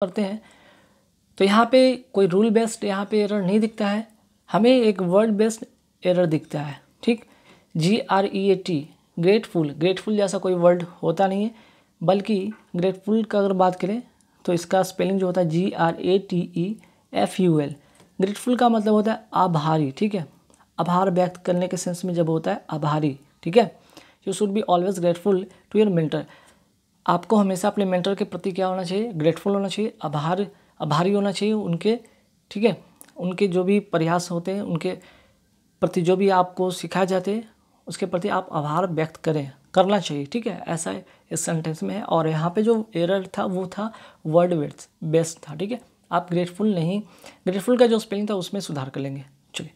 करते हैं तो यहाँ पे कोई रूल बेस्ड यहाँ पे एरर नहीं दिखता है हमें एक वर्ड बेस्ड एरर दिखता है ठीक G R E A T grateful grateful जैसा कोई वर्ड होता नहीं है बल्कि ग्रेटफुल का अगर बात करें तो इसका स्पेलिंग जो होता है G R A T E F U L grateful का मतलब होता है आभारी ठीक है आभार व्यक्त करने के सेंस में जब होता है आभारी ठीक है you should be always grateful to your मिल्टर आपको हमेशा अपने मेंटर के प्रति क्या होना चाहिए ग्रेटफुल होना चाहिए आभार आभारी होना चाहिए उनके ठीक है उनके जो भी प्रयास होते हैं उनके प्रति जो भी आपको सिखाए जाते हैं उसके प्रति आप आभार व्यक्त करें करना चाहिए ठीक है ऐसा है, इस सेंटेंस में है और यहाँ पे जो एरर था वो था वर्ड वर्ड्स बेस्ट था ठीक है आप ग्रेटफुल नहीं ग्रेटफुल का जो स्पेलिंग था उसमें सुधार कर लेंगे चलिए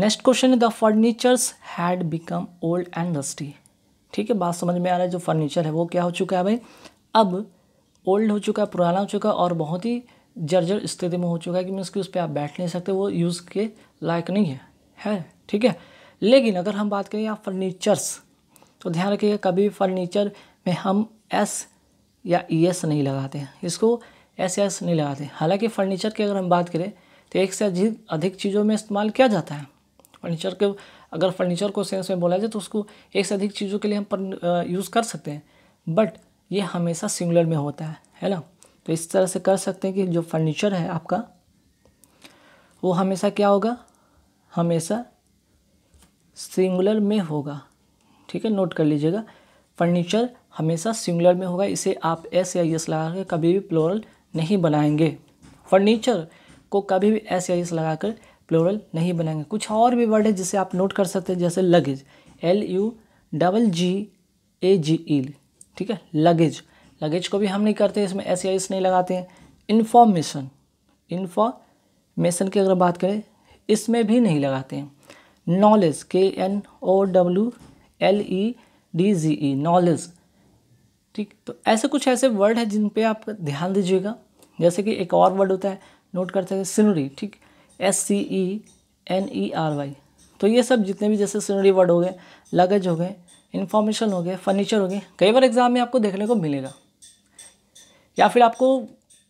next question the furnitures had become old and rusty ठीक है बात समझ में आ रहा है जो फर्नीचर है वो क्या हो चुका है भाई अब ओल्ड हो चुका है पुराना हो चुका है और बहुत ही जर्जर स्थिति में हो चुका है कि मीन्स कि उस पर आप बैठ नहीं सकते वो यूज़ के लायक नहीं है है ठीक है लेकिन अगर हम बात करें आप फर्नीचर्स तो ध्यान रखिएगा कभी फर्नीचर में हम एस या ई e एस नहीं लगाते हैं इसको एस एस नहीं लगाते हालांकि फ़र्नीचर की अगर हम बात करें तो एक से अधिक अधिक चीज़ों में इस्तेमाल किया जाता है फर्नीचर के अगर फर्नीचर को सेंस में बोला जाए तो उसको एक से अधिक चीज़ों के लिए हम यूज़ कर सकते हैं बट ये हमेशा सिंगुलर में होता है है ना तो इस तरह से कर सकते हैं कि जो फर्नीचर है आपका वो हमेशा क्या होगा हमेशा सिंगुलर में होगा ठीक है नोट कर लीजिएगा फर्नीचर हमेशा सिंगुलर में होगा इसे आप एस या एस लगा कर कभी भी प्लोरल नहीं बनाएंगे फर्नीचर को कभी भी एस या एस लगा कर प्लोरल नहीं बनाएंगे कुछ और भी वर्ड है जिसे आप नोट कर सकते हैं जैसे luggage L U double G A G E ठीक है लगेज लगेज को भी हम नहीं करते इसमें एस आई एस नहीं लगाते हैं इन्फॉर्मेशन इन्फॉर्मेशन की अगर बात करें इसमें भी नहीं लगाते हैं knowledge K N O W L E D G E knowledge ठीक तो ऐसे कुछ ऐसे वर्ड हैं जिन पे आप ध्यान दीजिएगा जैसे कि एक और वर्ड होता है नोट करते हैं सिनरी ठीक S C E N E R Y तो ये सब जितने भी जैसे सुनरी वर्ड हो गए लगेज हो गए इन्फॉर्मेशन हो गए फर्नीचर हो गए कई बार एग्ज़ाम में आपको देखने को मिलेगा या फिर आपको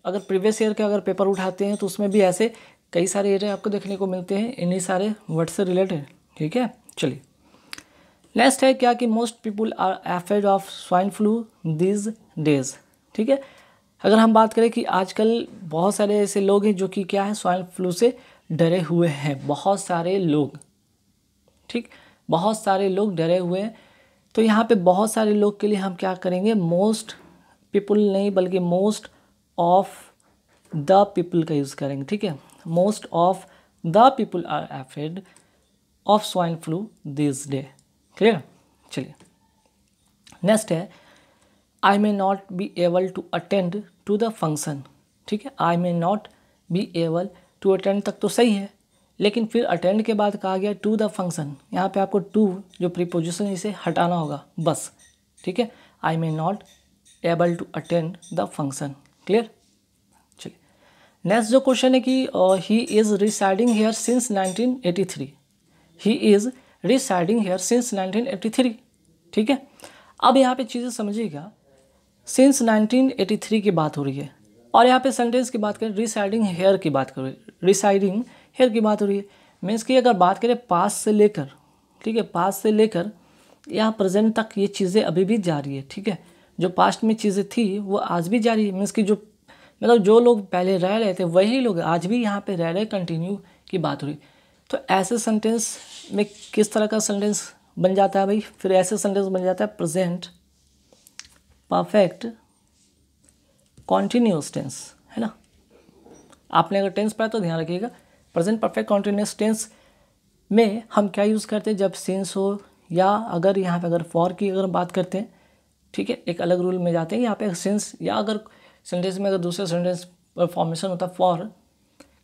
अगर प्रीवियस ईयर के अगर पेपर उठाते हैं तो उसमें भी ऐसे कई सारे एरिया आपको देखने को मिलते हैं इन्हीं सारे वर्ड से रिलेटेड ठीक है चलिए नेक्स्ट है क्या कि most people are affected of swine flu these days ठीक है अगर हम बात करें कि आजकल बहुत सारे ऐसे लोग हैं जो कि क्या है स्वाइन फ्लू से डरे हुए हैं बहुत सारे लोग ठीक बहुत सारे लोग डरे हुए हैं तो यहाँ पे बहुत सारे लोग के लिए हम क्या करेंगे मोस्ट पीपल नहीं बल्कि मोस्ट ऑफ द पीपल का यूज़ करेंगे ठीक है most of the people are affected of swine flu this day clear चलिए नेक्स्ट है I may not be able to attend to the function ठीक है I may not be able to attend तक तो सही है लेकिन फिर अटेंड के बाद कहा गया टू द फंक्शन यहाँ पे आपको टू जो प्रीपोजिशन इसे हटाना होगा बस ठीक है I may not able to attend the function clear चलिए नेक्स्ट जो क्वेश्चन है कि he is residing here since 1983 he is residing here since 1983 ठीक है अब यहाँ पे चीज़ें समझिएगा सिंस 1983 की बात हो रही है और यहाँ पे सेंटेंस की बात करें रिसाइडिंग हेयर की बात करें रिसाइडिंग हेयर की बात हो रही है मीन्स की अगर बात करें पास से लेकर ठीक है पास से लेकर यहाँ प्रेजेंट तक ये चीज़ें अभी भी जारी है ठीक है जो पास्ट में चीज़ें थी वो आज भी जारी है मीन्स की जो मतलब जो लोग पहले रह रहे थे वही लोग आज भी यहाँ पर रह रहे कंटिन्यू की बात हो रही तो ऐसे सेंटेंस में किस तरह का सेंटेंस बन जाता है भाई फिर ऐसे सेंटेंस बन जाता है प्रजेंट परफेक्ट कॉन्टीन्यूस टेंस है ना आपने अगर टेंस पढ़ा तो ध्यान रखिएगा प्रेजेंट परफेक्ट कॉन्टीन्यूस टेंस में हम क्या यूज़ करते हैं जब सेंस हो या अगर यहाँ पे अगर फॉर की अगर बात करते हैं ठीक है एक अलग रूल में जाते हैं यहाँ पे सेंस या अगर सेंटेंस में अगर दूसरे सेंटेंस पर फॉर्मेशन होता है फॉर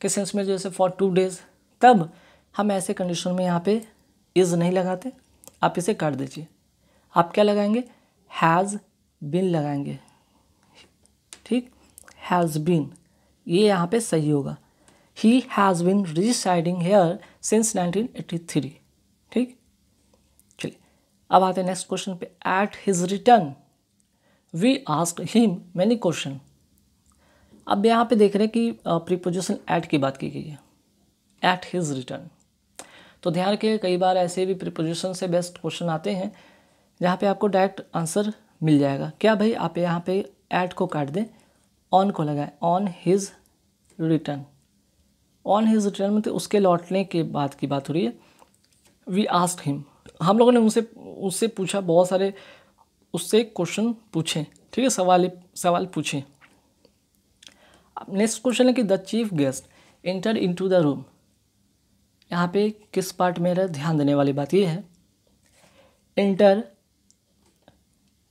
के सेंस में जैसे फॉर टू डेज तब हम ऐसे कंडीशन में यहाँ पे इज़ नहीं लगाते आप इसे काट दीजिए आप क्या लगाएंगे हैज़ बिन लगाएंगे हैज़ बीन ये यहाँ पे सही होगा he has been residing here since 1983 ठीक चलिए अब आते हैं नेक्स्ट क्वेश्चन पे at his return we ask him many question अब यहाँ पे देख रहे हैं कि प्रीपोजिशन एट की बात की गई है एट हिज रिटर्न तो ध्यान रखिए कई बार ऐसे भी प्रीपोजिशन से बेस्ट क्वेश्चन आते हैं जहाँ पे आपको डायरेक्ट आंसर मिल जाएगा क्या भाई आप यहाँ पे ऐड को काट दें ऑन को लगाए on his return on his return में तो उसके लौटने के बाद की बात हो रही है वी आस्क हिम हम लोगों ने उनसे उससे पूछा बहुत सारे उससे क्वेश्चन पूछे ठीक है सवाल सवाल पूछे अब नेक्स्ट क्वेश्चन है कि the chief guest enter into the द रूम यहाँ पे किस पार्ट में रह ध्यान देने वाली बात ये है इंटर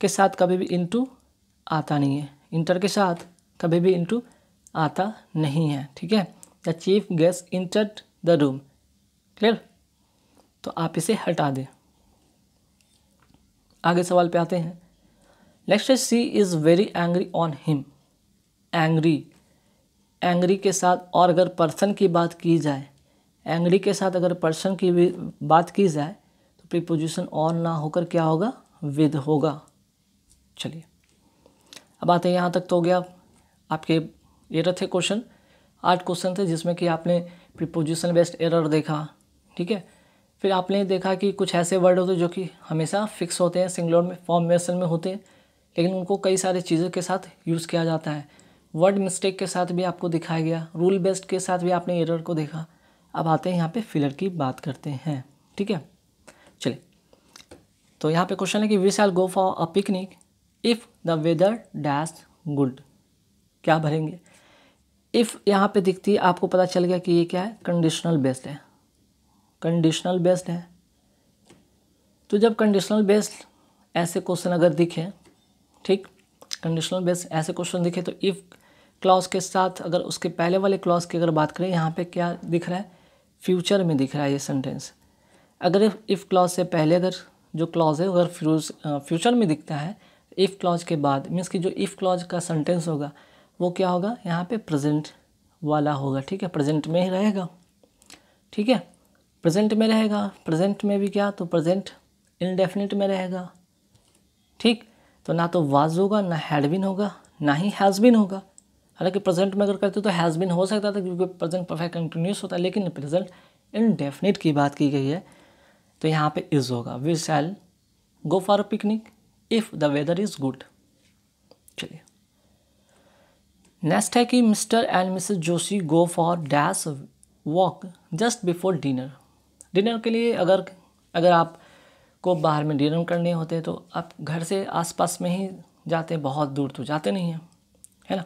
के साथ कभी भी इंटू आता नहीं है इंटर के साथ कभी भी इंटू आता नहीं है ठीक है the chief guest entered the room clear तो आप इसे हटा दें आगे सवाल पे आते हैं नेक्स्ट है she is very angry on him angry angry के साथ और अगर पर्सन की बात की जाए एंग्री के साथ अगर पर्सन की भी बात की जाए तो प्रीपोजिशन ऑन ना होकर क्या होगा विद होगा चलिए अब आते हैं यहाँ तक तो हो गया आपके एरर थे क्वेश्चन आठ क्वेश्चन थे जिसमें कि आपने प्रिपोजिशन बेस्ड एरर देखा ठीक है फिर आपने देखा कि कुछ ऐसे वर्ड होते हैं जो कि हमेशा फिक्स होते हैं सिंगलोर में फॉर्म में होते हैं लेकिन उनको कई सारे चीज़ों के साथ यूज़ किया जाता है वर्ड मिस्टेक के साथ भी आपको दिखाया गया रूल बेस्ड के साथ भी आपने एरर को देखा अब आते हैं यहाँ पे फिलर की बात करते हैं ठीक है चलिए तो यहाँ पे क्वेश्चन है कि we shall go for a picnic if the weather dash good क्या भरेंगे इफ़ यहाँ पे दिखती है आपको पता चल गया कि ये क्या है कंडीशनल बेस्ड है कंडीशनल बेस्ड है तो जब कंडीशनल बेस्ड ऐसे क्वेश्चन अगर दिखे ठीक कंडीशनल बेस्ड ऐसे क्वेश्चन दिखे तो इफ़ क्लॉज के साथ अगर उसके पहले वाले क्लॉज की अगर बात करें यहाँ पे क्या दिख रहा है फ्यूचर में दिख रहा है ये सेंटेंस अगर इफ़ क्लॉज से पहले अगर जो क्लॉज है अगर फ्यूचर में दिखता है इफ़ क्लॉज के बाद मीन्स कि जो इफ़ क्लॉज का सेंटेंस होगा वो क्या होगा यहाँ पे प्रेजेंट वाला होगा ठीक है प्रेजेंट में ही रहेगा ठीक है प्रेजेंट में रहेगा प्रेजेंट में भी क्या तो प्रेजेंट इनडेफिनिट में रहेगा ठीक तो ना तो वाज होगा ना हैडबिन होगा ना ही हैज़बिन होगा हालांकि प्रेजेंट में अगर करते तो हैज़ बिन हो सकता था क्योंकि प्रेजेंट परफेक्ट कंटिन्यूस होता है लेकिन प्रेजेंट इनडेफिनिट की बात की गई है तो यहाँ पे इज़ होगा we shall go for picnic if the weather is good चलिए नेक्स्ट है कि Mr and Mrs Joshi go for dash walk just before dinner dinner के लिए अगर अगर आप को बाहर में डिनर करने होते हैं तो आप घर से आसपास में ही जाते हैं बहुत दूर तो जाते नहीं हैं है ना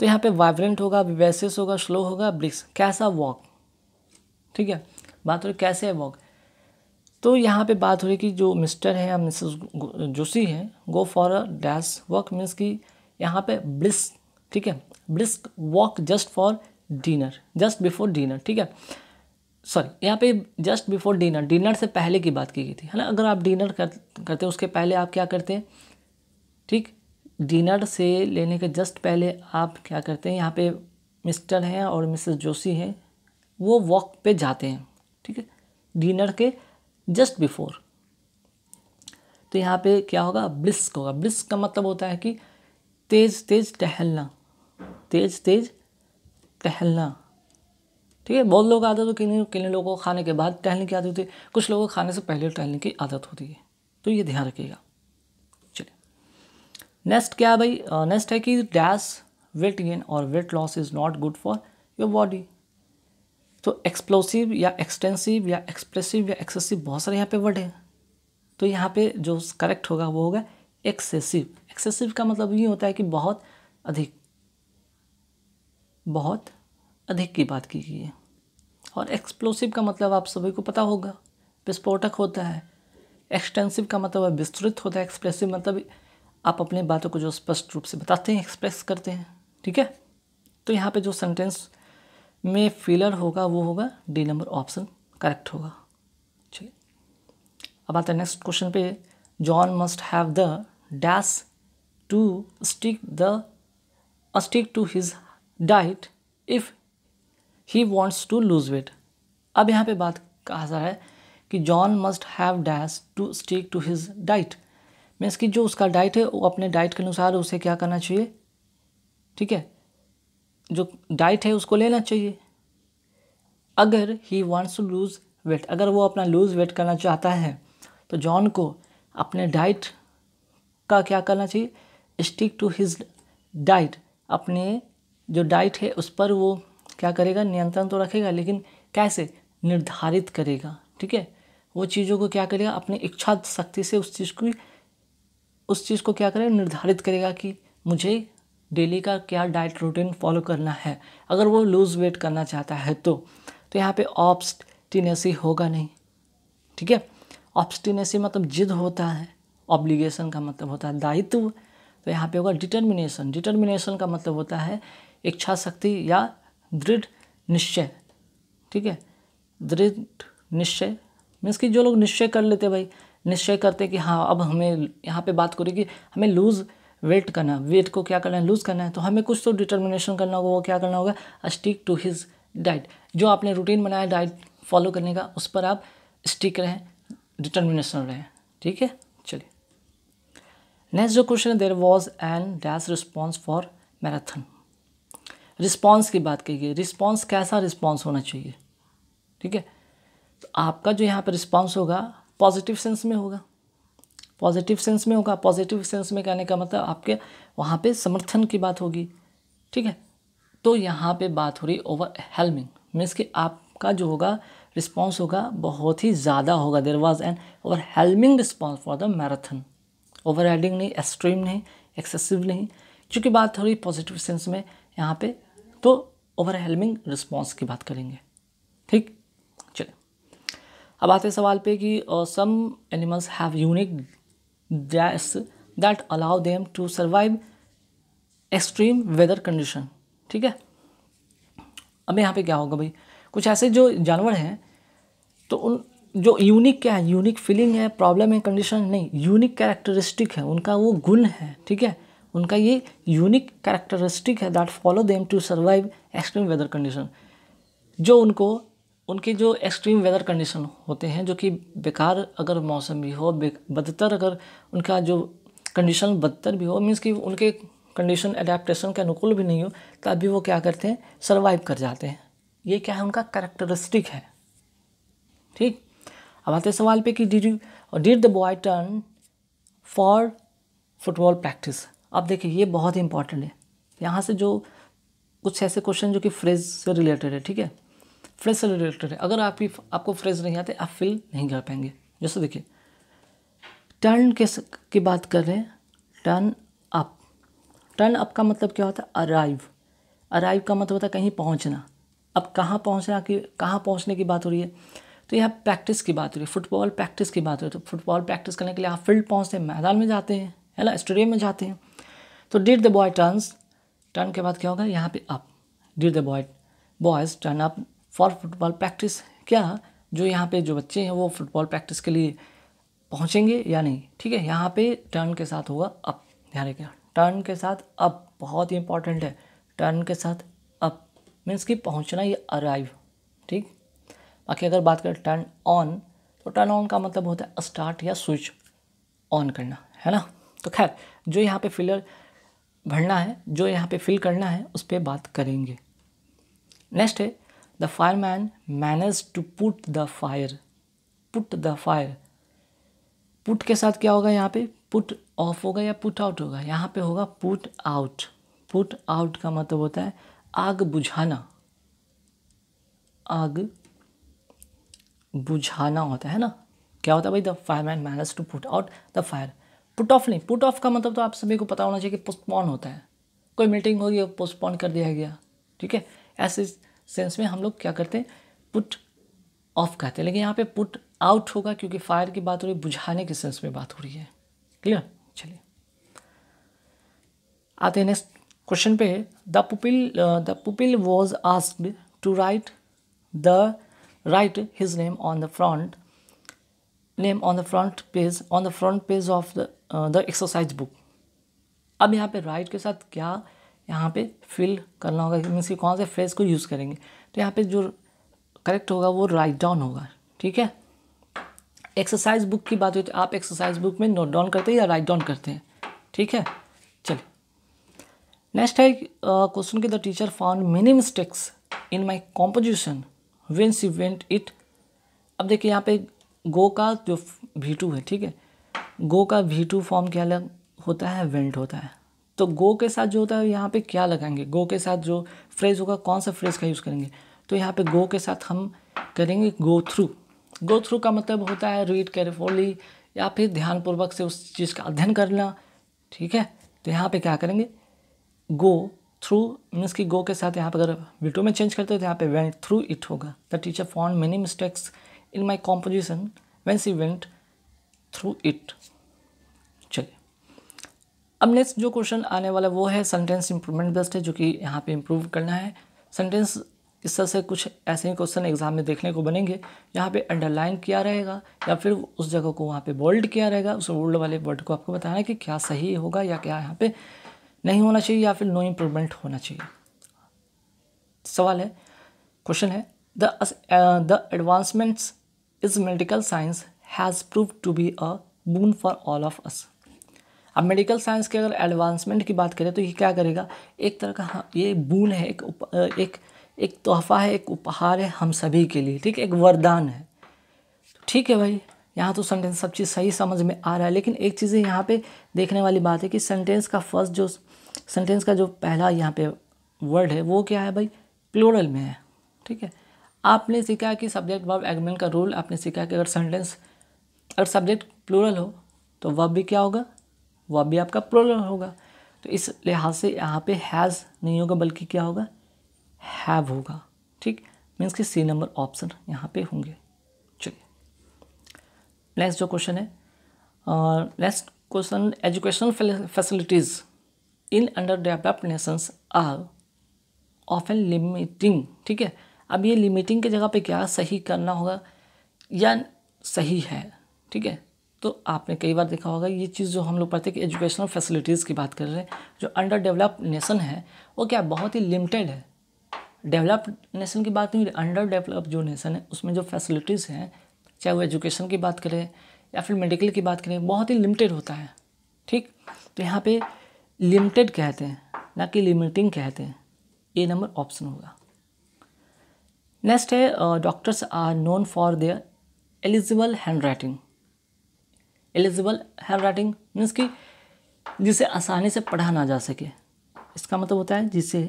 तो यहाँ पे वाइब्रेंट होगा विवेसिस होगा स्लो होगा ब्रिक्स कैसा वॉक ठीक है बात हो रही कैसे है वॉक तो यहाँ पे बात हो रही कि जो मिस्टर हैं या मिसेस जोशी हैं go for a dash walk means कि यहाँ पे ब्रिस्क ठीक है brisk walk just for dinner just before dinner ठीक है सॉरी यहाँ पे जस्ट बिफोर डिनर डिनर से पहले की बात की गई थी है ना अगर आप डिनर कर, करते हैं उसके पहले आप क्या करते हैं ठीक डिनर से लेने के जस्ट पहले आप क्या करते हैं यहाँ पे मिस्टर हैं और मिसेस जोशी हैं वो वॉक पे जाते हैं ठीक है डिनर के जस्ट बिफोर तो यहाँ पे क्या होगा ब्रिस्क होगा ब्रिस्क का मतलब होता है कि तेज़ तेज़ टहलना तेज तेज टहलना ठीक है बहुत लोग आदत हो किन्हीं किन्हीं लोगों को खाने के बाद टहलने की आदत होती है कुछ लोगों को खाने से पहले टहलने की आदत होती है तो ये ध्यान रखिएगा चलिए नेक्स्ट क्या है भाई नेक्स्ट है कि डैश वेट गेन और weight loss is not good for your body तो एक्सप्लोसिव या एक्सटेंसिव या एक्सप्रेसिव या एक्सेसिव बहुत सारे यहाँ पे वर्ड हैं तो यहाँ पे जो करेक्ट होगा वो होगा एक्सेसिव एक्सेसिव का मतलब ये होता है कि बहुत अधिक बहुत अधिक की बात की गई है और एक्सप्लोसिव का मतलब आप सभी को पता होगा विस्फोटक होता है एक्सटेंसिव का मतलब विस्तृत होता है एक्सप्रेसिव मतलब आप अपने बातों को जो स्पष्ट रूप से बताते हैं एक्सप्रेस करते हैं ठीक है तो यहाँ पे जो सेंटेंस में फिलर होगा वो होगा डी नंबर ऑप्शन करेक्ट होगा चलिए अब आता है नेक्स्ट क्वेश्चन पे John must have the dash to stick the stick to his diet if he wants to lose weight अब यहाँ पे बात कहा जा रहा है कि John must have dash to stick to his diet means कि जो उसका डाइट है वो अपने डाइट के अनुसार उसे क्या करना चाहिए ठीक है जो डाइट है उसको लेना चाहिए अगर he wants to lose weight अगर वो अपना लूज़ वेट करना चाहता है तो जॉन को अपने डाइट का क्या करना चाहिए स्टिक टू हिज डाइट अपने जो डाइट है उस पर वो क्या करेगा नियंत्रण तो रखेगा लेकिन कैसे निर्धारित करेगा ठीक है वो चीज़ों को क्या करेगा अपनी इच्छा शक्ति से उस चीज़ की उस चीज़ को क्या करेगा निर्धारित करेगा कि मुझे डेली का क्या डाइट रूटीन फॉलो करना है अगर वो लूज़ वेट करना चाहता है तो तो यहाँ पे ऑब्सटिनेसी होगा नहीं ठीक है ऑब्सटिनेसी मतलब जिद होता है ऑब्लिगेशन का मतलब होता है दायित्व तो यहाँ पे होगा डिटर्मिनेशन डिटर्मिनेशन का मतलब होता है इच्छा शक्ति या दृढ़ निश्चय ठीक है दृढ़ निश्चय मीन्स कि जो लोग निश्चय कर लेते भाई निश्चय करते कि हाँ अब हमें यहाँ पे बात करें कि हमें लूज़ वेट करना वेट को क्या करना है लूज़ करना है तो हमें कुछ तो डिटर्मिनेशन करना होगा वो क्या करना होगा स्टिक टू हिज डाइट जो आपने रूटीन बनाया डाइट फॉलो करने का उस पर आप स्टिक रहें डिटर्मिनेशन रहें ठीक है चलिए नेक्स्ट जो क्वेश्चन है there was an dash response for marathon response की बात कही है रिस्पॉन्स कैसा रिस्पॉन्स होना चाहिए ठीक है तो आपका जो यहाँ पर रिस्पॉन्स होगा पॉजिटिव सेंस में होगा पॉजिटिव सेंस में होगा पॉजिटिव सेंस में कहने का मतलब आपके वहाँ पे समर्थन की बात होगी ठीक है तो यहाँ पे बात हो रही ओवर हेलमिंग मीन्स कि आपका जो होगा रिस्पॉन्स होगा बहुत ही ज़्यादा होगा there was an overwhelming response for the marathon over नहीं एक्सट्रीम नहीं एक्सेसिव नहीं क्योंकि बात हो रही पॉजिटिव सेंस में यहाँ पे तो ओवरहेलमिंग रिस्पॉन्स की बात करेंगे ठीक चलिए अब आते हैं सवाल पे कि some animals have unique dash that allow them to survive extreme weather condition ठीक है अब यहाँ पे क्या होगा भाई कुछ ऐसे जो जानवर हैं तो उन जो यूनिक क्या है यूनिक फीलिंग है प्रॉब्लम है कंडीशन नहीं यूनिक कैरेक्टरिस्टिक है उनका वो गुण है ठीक है उनका ये यूनिक कैरेक्टरिस्टिक है that follow them to survive extreme weather condition जो उनको उनके जो एक्सट्रीम वेदर कंडीशन होते हैं जो कि बेकार अगर मौसम भी हो बदतर अगर उनका जो कंडीशन बदतर भी हो मीन्स कि उनके कंडीशन अडेप्टशन के अनुकूल भी नहीं हो तब भी वो क्या करते हैं सर्वाइव कर जाते हैं ये क्या है उनका करेक्टरिस्टिक है ठीक अब आते सवाल पे कि did you did the boy turn for football practice अब देखिए ये बहुत ही इंपॉर्टेंट है यहाँ से जो कुछ ऐसे क्वेश्चन जो कि फ्रेज से रिलेटेड है ठीक है फ्रेज से रिलेटेड है अगर आपकी आपको फ्रेज नहीं आते आप फिल नहीं कर पाएंगे जैसे देखिए टर्न के की बात कर रहे हैं टर्न अप टर्न अप का मतलब क्या होता है अराइव अराइव का मतलब होता है कहीं पहुंचना अब कहाँ पहुंचना की कहाँ पहुंचने की बात हो रही है तो यहाँ प्रैक्टिस की बात हो रही है फुटबॉल प्रैक्टिस की बात हो रही है तो फुटबॉल प्रैक्टिस करने के लिए आप फील्ड पहुँचते हैं मैदान में जाते हैं है ना स्टेडियम में जाते हैं तो did the boy turns turn के बाद क्या होगा यहाँ पे up did the boy boys turn up for football practice क्या जो यहाँ पे जो बच्चे हैं वो फुटबॉल प्रैक्टिस के लिए पहुँचेंगे या नहीं ठीक है यहाँ पे टर्न के साथ होगा अप ध्यान रखिए टर्न के साथ अप बहुत ही इंपॉर्टेंट है टर्न के साथ अप मीन्स कि पहुँचना या अराइव ठीक बाकी अगर बात करें टर्न ऑन तो टर्न ऑन का मतलब होता है स्टार्ट या स्विच ऑन करना है ना तो खैर जो यहाँ पे फिलर भरना है जो यहाँ पे फिल करना है उस पर बात करेंगे नेक्स्ट है the fireman manage to put the fire put the fire put के साथ क्या होगा यहाँ पे पुट ऑफ होगा या पुट आउट होगा यहाँ पे होगा पुट आउट पुट आउट का मतलब होता है आग बुझाना आग बुझाना होता है ना क्या होता है भाई the fireman manage to put out the fire put off नहीं पुट ऑफ का मतलब तो आप सभी को पता होना चाहिए कि पोस्टपोन होता है कोई मीटिंग होगी और पोस्टपोन कर दिया गया ठीक है ऐसे सेंस में हम लोग क्या करते हैं पुट ऑफ कहते हैं लेकिन यहाँ पे पुट आउट होगा क्योंकि फायर की बात हो रही है बुझाने के सेंस में बात हो रही है क्लियर चलिए आते हैं नेक्स्ट क्वेश्चन पे the pupil the pupil was asked to write the write his name on the front name on the front page on the front page of the the exercise book अब यहाँ पे right के साथ क्या यहाँ पे fill करना होगा मीन्स कि कौन से फ्रेज को यूज़ करेंगे तो यहाँ पे जो करेक्ट होगा वो राइट डाउन होगा ठीक है एक्सरसाइज बुक की बात हुई तो आप एक्सरसाइज बुक में नोट डाउन करते हैं या राइट डाउन करते हैं ठीक है चलिए नेक्स्ट है क्वेश्चन के the teacher found many mistakes in my composition when she went it अब देखिए यहाँ पे गो का जो भीटू है ठीक है गो का वी टू फॉर्म क्या लग होता है वेंट होता है तो गो के साथ जो होता है यहाँ पे क्या लगाएंगे गो के साथ जो फ्रेज होगा कौन सा फ्रेज का यूज़ करेंगे तो यहाँ पे गो के साथ हम करेंगे गो थ्रू गो थ्रू का मतलब होता है रीड केयरफुली या फिर ध्यानपूर्वक से उस चीज़ का अध्ययन करना ठीक है तो यहाँ पे क्या करेंगे गो थ्रू मीन्स कि गो के साथ यहाँ पर अगर वीटो में चेंज करते हो तो यहाँ पे वेंट थ्रू इट होगा the teacher found many mistakes in my composition when she went through it अब नेक्स्ट जो क्वेश्चन आने वाला वो है सेंटेंस इंप्रूवमेंट बेस्ट है जो कि यहाँ पे इम्प्रूव करना है सेंटेंस इस तरह से कुछ ऐसे ही क्वेश्चन एग्जाम में देखने को बनेंगे यहाँ पे अंडरलाइन किया रहेगा या फिर उस जगह को वहाँ पे बोल्ड किया रहेगा उस बोल्ड वाले वर्ड को आपको बताना है कि क्या सही होगा या क्या यहाँ पर नहीं होना चाहिए या फिर नो इम्प्रूवमेंट होना चाहिए सवाल है क्वेश्चन है the the advancements is medical science has prove to be a boon for all of us अब मेडिकल साइंस के अगर एडवांसमेंट की बात करें तो ये क्या करेगा एक तरह का हाँ ये बून है एक उप, एक एक तोहफा है एक उपहार है हम सभी के लिए ठीक है एक वरदान है ठीक है भाई यहाँ तो सेंटेंस सब चीज़ सही समझ में आ रहा है लेकिन एक चीज़ यहाँ पे देखने वाली बात है कि सेंटेंस का फर्स्ट जो सेंटेंस का जो पहला यहाँ पे वर्ड है वो क्या है भाई प्लोरल में है ठीक है आपने सीखा कि सब्जेक्ट वर्ब एगमेंट का रूल आपने सीखा कि अगर सेंटेंस अगर सब्जेक्ट प्लूरल हो तो वर्ब भी क्या होगा वह भी आपका प्लोरल होगा तो इस लिहाज से यहाँ पे हैज़ नहीं होगा बल्कि क्या होगा हैव होगा ठीक मीन्स कि सी नंबर ऑप्शन यहाँ पे होंगे चलिए नेक्स्ट जो क्वेश्चन है next question educational facilities in under developed nations are of an limiting ठीक है अब ये लिमिटिंग की जगह पे क्या सही करना होगा या सही है ठीक है तो आपने कई बार देखा होगा ये चीज़ जो हम लोग पढ़ते हैं कि एजुकेशनल फैसिलिटीज़ की बात कर रहे हैं जो अंडर डेवलप नेशन है वो क्या बहुत ही लिमिटेड है डेवलप्ड नेशन की बात नहीं अंडर डेवलप जो नेशन है उसमें जो फैसिलिटीज़ हैं चाहे वो एजुकेशन की बात करें या फिर मेडिकल की बात करें बहुत ही लिमिटेड होता है ठीक तो यहाँ पे लिमिटेड कहते हैं ना कि लिमिटिंग कहते हैं ए नंबर ऑप्शन होगा नेक्स्ट है doctors are known for their eligible hand writing eligible hand writing means कि जिसे आसानी से पढ़ा ना जा सके इसका मतलब होता है जिसे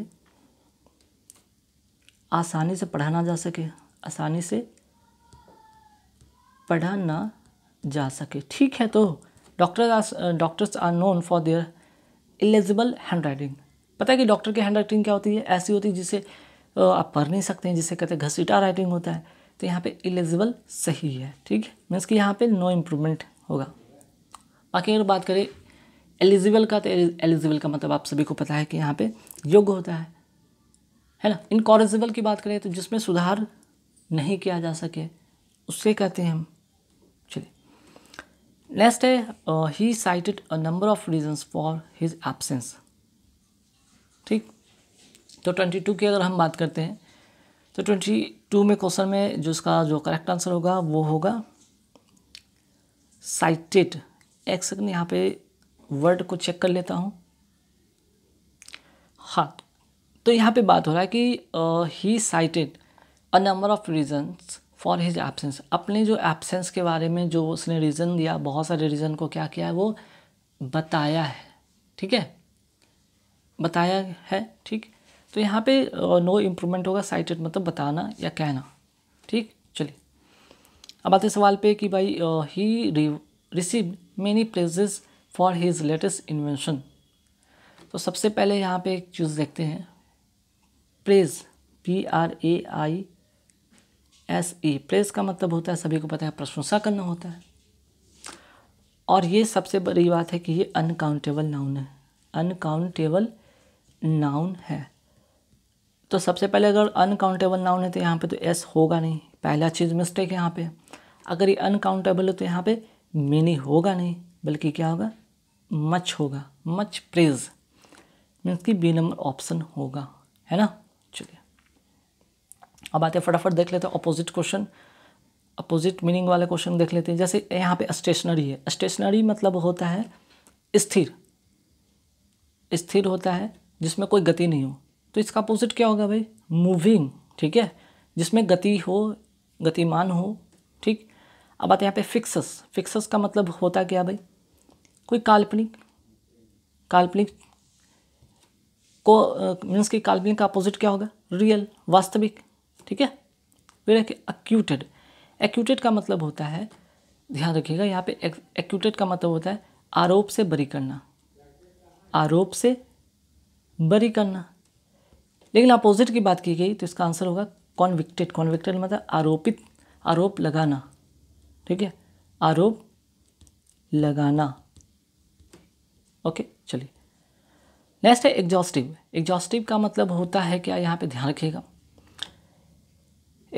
आसानी से पढ़ा ना जा सके आसानी से पढ़ा ना जा सके ठीक है तो doctor doctors are known for their eligible hand writing पता है कि डॉक्टर की हैंड राइटिंग क्या होती है ऐसी होती है जिसे आप पढ़ नहीं सकते हैं जिसे कहते हैं घसीटा राइटिंग होता है तो यहाँ पे एलिजिबल सही है ठीक है मीन्स कि यहाँ पे नो इम्प्रूवमेंट होगा बाकी अगर बात करें एलिजिबल का तो एलिजिबल का मतलब आप सभी को पता है कि यहाँ पे योग्य होता है है ना इनकॉरेजिबल की बात करें तो जिसमें सुधार नहीं किया जा सके उससे कहते हैं हम चलिए नेक्स्ट है he cited a number of reasons for his absence ठीक तो ट्वेंटी टू की अगर हम बात करते हैं तो ट्वेंटी टू में क्वेश्चन में जो इसका जो करेक्ट आंसर होगा वो होगा साइटेड एक सेकंड यहाँ पे वर्ड को चेक कर लेता हूँ हाँ तो यहाँ पे बात हो रहा है कि he cited a number of reasons for his absence अपने जो एबसेंस के बारे में जो उसने रीज़न दिया बहुत सारे रीज़न को क्या किया है वो बताया है ठीक है बताया है ठीक तो यहाँ पे नो इम्प्रूवमेंट होगा साइटेड मतलब बताना या कहना ठीक अब आते सवाल पे कि भाई he receive many praises for his latest invention तो सबसे पहले यहाँ पे एक चीज़ देखते हैं praise P R A I S E praise का मतलब होता है सभी को पता है प्रशंसा करना होता है और ये सबसे बड़ी बात है कि ये अनकाउंटेबल नाउन है अनकाउंटेबल नाउन है तो सबसे पहले अगर अनकाउंटेबल नाउन है तो यहाँ पे तो एस होगा नहीं पहला चीज़ मिस्टेक है यहाँ पे अगर ये अनकाउंटेबल है तो यहाँ पे मिनी होगा नहीं बल्कि क्या होगा मच होगा मच प्रेज मीन्स कि बी नंबर ऑप्शन होगा है ना चलिए अब आते हैं फटाफट देख लेते हैं अपोजिट क्वेश्चन अपोजिट मीनिंग वाले क्वेश्चन देख लेते हैं जैसे यहाँ पे स्टेशनरी है स्टेशनरी मतलब होता है स्थिर स्थिर होता है जिसमें कोई गति नहीं हो तो इसका अपोजिट क्या होगा भाई मूविंग ठीक है जिसमें गति हो गतिमान हो ठीक अब आते यहाँ पे फिक्सस फिक्सस का मतलब होता क्या भाई कोई काल्पनिक काल्पनिक को मीन्स कि काल्पनिक का अपोजिट क्या होगा रियल वास्तविक ठीक है फिर है कि एक्यूटेड एक्यूटेड का मतलब होता है ध्यान रखिएगा यहाँ पे एक्यूटेड का मतलब होता है आरोप से बरी करना आरोप से बरी करना लेकिन अपोजिट की बात की गई तो इसका आंसर होगा कॉन्विक्टेड कॉन्विक्टेड मतलब आरोपित आरोप लगाना ठीक है आरोप लगाना ओके चलिए नेक्स्ट है एग्जॉस्टिव एग्जॉस्टिव का मतलब होता है क्या यहाँ पे ध्यान रखिएगा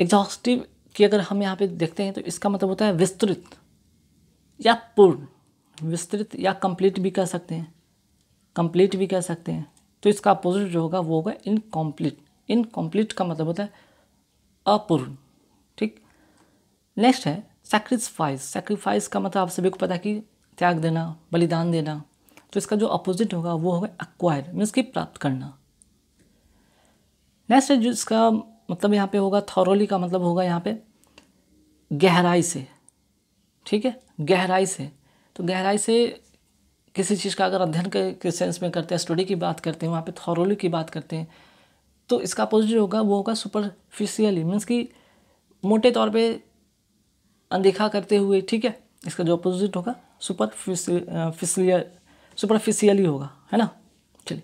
एग्जॉस्टिव की अगर हम यहाँ पे देखते हैं तो इसका मतलब होता है विस्तृत या पूर्ण विस्तृत या कंप्लीट भी कह सकते हैं कंप्लीट भी कह सकते हैं तो इसका अपोजिट जो होगा वो होगा इनकम्प्लीट इनकम्प्लीट का मतलब होता है अपूर्ण ठीक नेक्स्ट है सेक्रीफाइस सेक्रीफाइस का मतलब आप सभी को पता है कि त्याग देना बलिदान देना तो इसका जो अपोजिट होगा वो होगा एक्वायर मीन्स की प्राप्त करना नेक्स्ट है जो इसका मतलब यहाँ पे होगा थॉरोली का मतलब होगा यहाँ पे गहराई से ठीक है गहराई से तो गहराई से किसी चीज़ का अगर अध्ययन के, के सेंस में करते हैं स्टडी की बात करते हैं वहाँ पे थॉरोली की बात करते हैं तो इसका अपोजिट होगा वो होगा सुपरफिशियली मीन्स कि मोटे तौर पे अनदेखा करते हुए ठीक है इसका जो अपोजिट होगा सुपरफिशियल सुपरफिशियली होगा है ना चलिए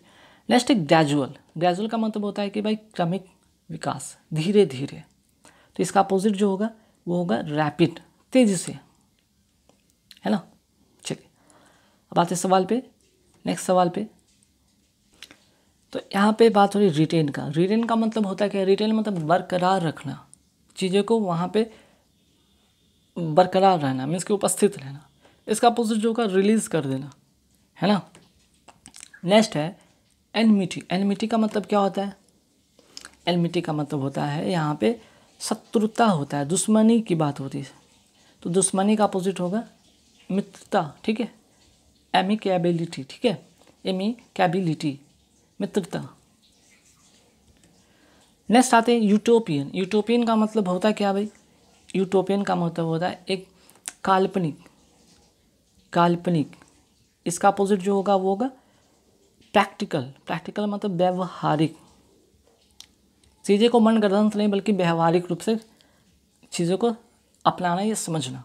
नेक्स्ट है ग्रेजुअल ग्रेजुअल का मतलब होता है कि भाई क्रमिक विकास धीरे धीरे तो इसका अपोजिट जो होगा वो होगा रैपिड तेज़ी से है ना चलिए अब आते सवाल पे नेक्स्ट सवाल पे तो यहाँ पे बात हो रही रिटेन का रिटेन का मतलब होता है क्या रिटेन मतलब बरकरार रखना चीज़ों को वहाँ पे बरकरार रहना मीन्स के उपस्थित रहना इसका अपोजिट जो होगा रिलीज़ कर देना है ना नेक्स्ट है एनमिटी एनमिटी का मतलब क्या होता है एनमिटी का मतलब होता है यहाँ पे शत्रुता होता है दुश्मनी की बात होती है तो दुश्मनी का अपोजिट होगा मित्रता ठीक है एमी कैबिलिटी ठीक है एमी कैबिलिटी मित्रता नेक्स्ट आते हैं यूटोपियन यूटोपियन का मतलब होता है क्या भाई यूटोपियन का मतलब होता है एक काल्पनिक काल्पनिक इसका अपोजिट जो होगा वो होगा प्रैक्टिकल प्रैक्टिकल मतलब व्यवहारिक चीज़ें को मन गर्दन से नहीं बल्कि व्यवहारिक रूप से चीज़ों को अपनाना या समझना